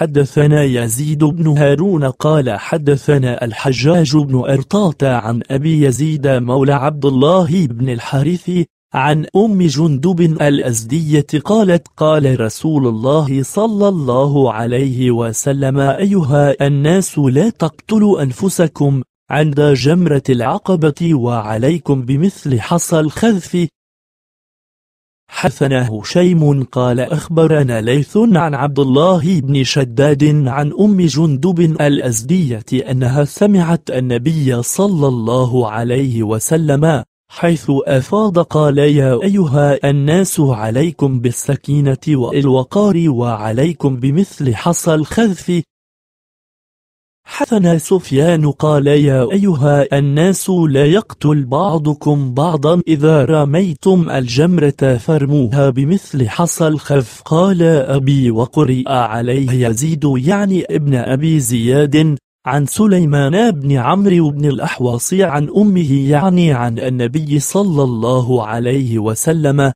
حدثنا يزيد بن هارون قال حدثنا الحجاج بن أرطاط عن أبي يزيد مولى عبد الله بن الحارث عن أم جندب الأزدية قالت قال رسول الله صلى الله عليه وسلم أيها الناس لا تقتلوا أنفسكم عند جمرة العقبة وعليكم بمثل حصى الخذف حثنا هشيم قال أخبرنا ليث عن عبد الله بن شداد عن أم جندب الأزدية أنها سمعت النبي صلى الله عليه وسلم حيث أفاض قال يا أيها الناس عليكم بالسكينة والوقار وعليكم بمثل حصى الخذف حسن سفيان قال يا أيها الناس لا يقتل بعضكم بعضا إذا رميتم الجمرة فرموها بمثل حصى الخف قال أبي وقرئ عليه يزيد يعني ابن أبي زياد عن سليمان بن عمرو بن الأحواص عن أمه يعني عن النبي صلى الله عليه وسلم